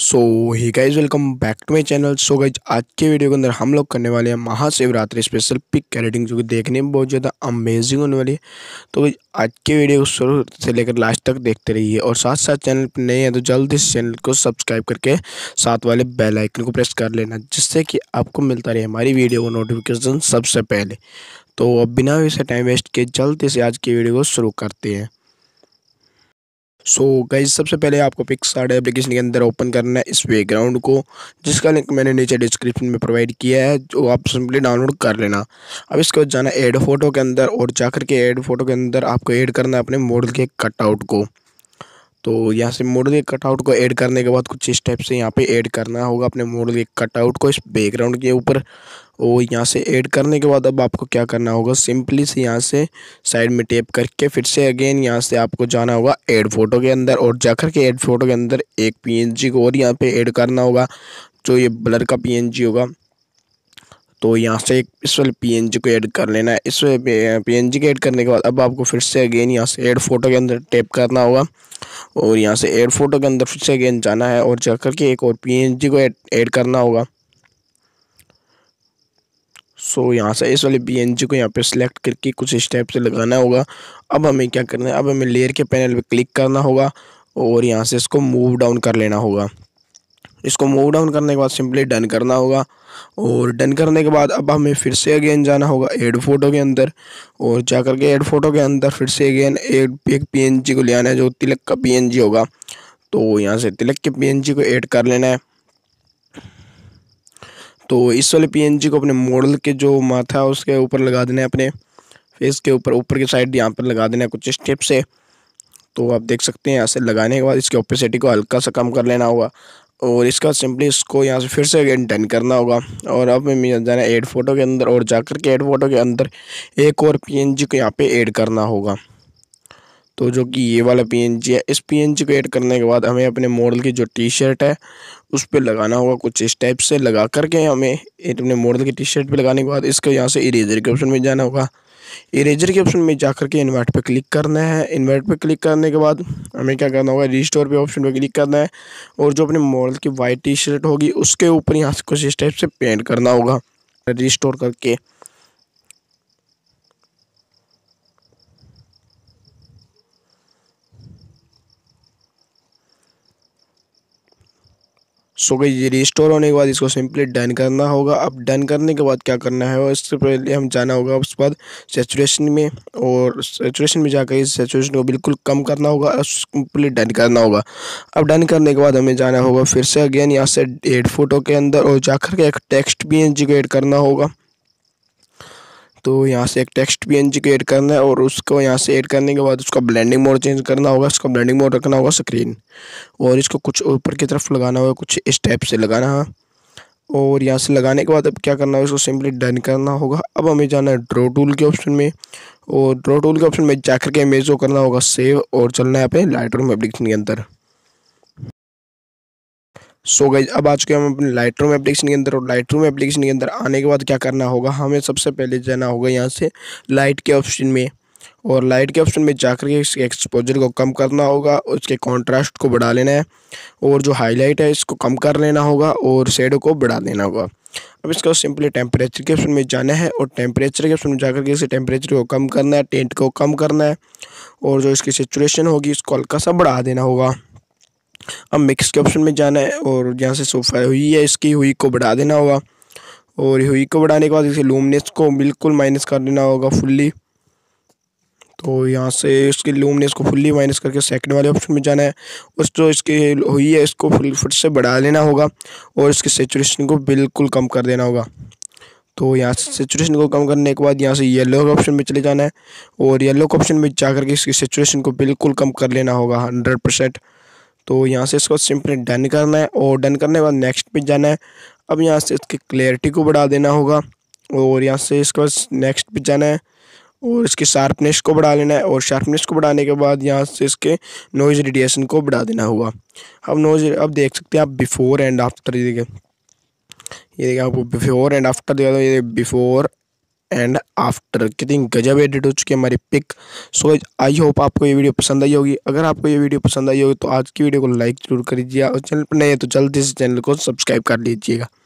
so hi guys welcome back to my channel so guys आज के video के अंदर हम लोग करने वाले हैं महाशिवरात्रि स्पेशल पिक कैरेटिंग जो कि देखने में बहुत ज़्यादा अमेजिंग होने वाली है तो गाइज आज के वीडियो को शुरू से लेकर लास्ट तक देखते रहिए और साथ साथ चैनल पर नए हैं तो जल्द इस चैनल को सब्सक्राइब करके साथ वाले बेल आइकन को प्रेस कर लेना जिससे कि आपको मिलता रहे हमारी वीडियो को नोटिफिकेशन सबसे पहले तो अब बिना इसे टाइम वेस्ट किए जल्द से आज की वीडियो को शुरू करते हैं सो so, गई सबसे पहले आपको पिक्सार्ट एप्लीकेशन के अंदर ओपन करना है इस बैकग्राउंड को जिसका लिंक मैंने नीचे डिस्क्रिप्शन में प्रोवाइड किया है जो आप सिंपली डाउनलोड कर लेना अब इसके बाद जाना एड फोटो के अंदर और जाकर के एड फोटो के अंदर आपको ऐड करना है अपने मॉडल के कटआउट को तो यहाँ से मोड़ एक कटआउट को ऐड करने के बाद कुछ इस टाइप से यहाँ पे ऐड करना होगा अपने मोड़ एक कटआउट को इस बैकग्राउंड के ऊपर और यहाँ से ऐड करने के बाद अब आपको क्या करना होगा सिंपली से यहाँ से साइड में टेप करके फिर से अगेन यहाँ से आपको जाना होगा ऐड फोटो के अंदर और जाकर के ऐड फोटो के अंदर एक पी को और यहाँ पर ऐड करना होगा जो ये ब्लर का पी होगा तो यहाँ से इस वाले जी को ऐड कर लेना है इस वाले जी को ऐड करने के बाद अब आपको फिर से अगेन यहाँ से ऐड फोटो के अंदर टैप करना होगा और यहाँ से ऐड फोटो के अंदर फिर से अगेन जाना है और जा करके एक और जी को ऐड करना होगा सो so, यहाँ से इस वाले जी को यहाँ पे सिलेक्ट करके कुछ स्टेप से लगाना होगा अब हमें क्या करना है अब हमें लेयर के पैनल पर क्लिक करना होगा और यहाँ से इसको मूव डाउन कर लेना होगा इसको मूव डाउन करने के बाद सिंपली डन करना होगा और डन करने के बाद अब हमें फिर से अगेन जाना होगा एड फोटो के अंदर और जा करके एड फोटो के अंदर फिर से अगेन एड एक पी को ले आना है जो तिलक का पी होगा तो यहाँ से तिलक के पी को ऐड कर लेना है तो इस वाले पी को अपने मॉडल के जो माथा है उसके ऊपर लगा देना है अपने फेस के ऊपर ऊपर की साइड यहाँ पर लगा देना है कुछ स्टेप से तो आप देख सकते हैं यहाँ से लगाने के बाद इसके ओपेसिटी को हल्का सा कम कर लेना होगा और इसका सिंपली इसको यहाँ से फिर से अगेन डन करना होगा और अब हमें जाना एड फोटो के अंदर और जाकर के एड फोटो के अंदर एक और पीएनजी को यहाँ पे ऐड करना होगा तो जो कि ये वाला पीएनजी है इस पीएनजी को ऐड करने के बाद हमें अपने मॉडल की जो टी शर्ट है उस पर लगाना होगा कुछ इस टाइप से लगा करके हमें अपने मॉडल की टी शर्ट पर लगाने के बाद इसको यहाँ से इरेजर के ऑप्शन में जाना होगा इरेजर के ऑप्शन में जा करके इन्वर्ट पे क्लिक करना है इन्वर्ट पे क्लिक करने के बाद हमें क्या करना होगा रिस्टोर पे ऑप्शन पे क्लिक करना है और जो अपने मॉडल की वाइट टी शर्ट होगी उसके ऊपर यहाँ से कुछ इस टाइप से पेंट करना होगा रिस्टोर करके सो गई ये रिस्टोर होने के बाद इसको सिंपली डन करना होगा अब डन करने के बाद क्या करना है और इससे पहले हम जाना होगा उसके बाद सेचुरेशन में और सेचुरेशन में जाकर इस सेचुरेशन को बिल्कुल कम करना होगा और सिंपली डन करना होगा अब डन करने के बाद हमें जाना होगा फिर से अगेन यहाँ से एड फोटो के अंदर और जाकर के एक टेक्स्ट भी एन एड करना होगा तो यहाँ से एक टेक्स्ट पी क्रिएट करना है और उसको यहाँ से ऐड करने के बाद उसका ब्लेंडिंग मोड चेंज करना होगा उसका ब्लेंडिंग मोड रखना होगा स्क्रीन और इसको कुछ ऊपर की तरफ लगाना होगा कुछ इस टाइप से लगाना है और यहाँ से लगाने के बाद अब क्या करना होगा इसको सिंपली डन करना होगा अब हमें जाना है ड्रॉ टूल के ऑप्शन में और ड्रॉ टूल के ऑप्शन में जाकर के इमेज को करना होगा सेव और चलना है यहाँ पे लाइट रूम एप्लीकेशन के अंदर सो गई अब आ चुके हम अपने लाइट रूम एप्लीकेशन के अंदर और लाइट रूम एप्लीकेशन के अंदर आने के बाद क्या करना होगा हमें सबसे पहले जाना होगा यहाँ से लाइट के ऑप्शन में और लाइट के ऑप्शन में जाकर के इसके एक्सपोजर को कम करना होगा उसके कॉन्ट्रास्ट को बढ़ा लेना है और जो हाईलाइट है इसको कम कर लेना होगा और शेडो को बढ़ा लेना होगा अब इसका सिंपली टेम्परेचर के ऑप्शन में जाना है और टेम्परेचर के ऑप्शन में जाकर के इसे टेम्परेचर को कम करना है टेंट को कम करना है और जो इसकी सिचुएशन होगी इसको हल्का सा बढ़ा देना होगा अब मिक्स के ऑप्शन में जाना है और यहाँ से सोफा हुई है इसकी हुई को बढ़ा देना होगा और हुई को बढ़ाने के बाद इसे लूमनेस को बिल्कुल माइनस कर देना होगा फुल्ली तो यहाँ से इसके लूमनेस को फुल्ली माइनस करके सेकंड वाले ऑप्शन में जाना है उस जो तो इसकी हुई है इसको फुल फुट से बढ़ा लेना होगा और इसके सेचुरेशन को बिल्कुल कम कर देना होगा तो यहाँ से सेचुरेशन को कम करने के बाद यहाँ से येलो के ऑप्शन में चले जाना है और येलो के ऑप्शन में जा करके इसकी सेचुरेशन को बिल्कुल कम कर लेना होगा हंड्रेड परसेंट तो यहाँ से इसको सिंपली डन करना है और डन करने के बाद नेक्स्ट पे जाना है अब यहाँ से इसकी क्लैरिटी को बढ़ा देना होगा और यहाँ से इसके बाद नेक्स्ट पे जाना है और इसकी शार्पनेस को बढ़ा लेना है और शार्पनेस को बढ़ाने के बाद यहाँ से इसके नॉइज़ रेडिएशन को बढ़ा देना होगा अब नॉइज़ अब देख सकते हैं आप बिफ़ोर एंड आफ्टर ये देखें ये देखिए आपको बिफ़ोर एंड आफ्टर देखा ये बिफ़ोर एंड आफ्टर कितनी गजब एडिट हो चुकी है हमारी पिक सो आई होप आपको ये वीडियो पसंद आई होगी अगर आपको ये वीडियो पसंद आई होगी तो आज की वीडियो को लाइक जरूर कर दीजिएगा और चैनल पर नहीं है तो जल्दी से चैनल को सब्सक्राइब कर लीजिएगा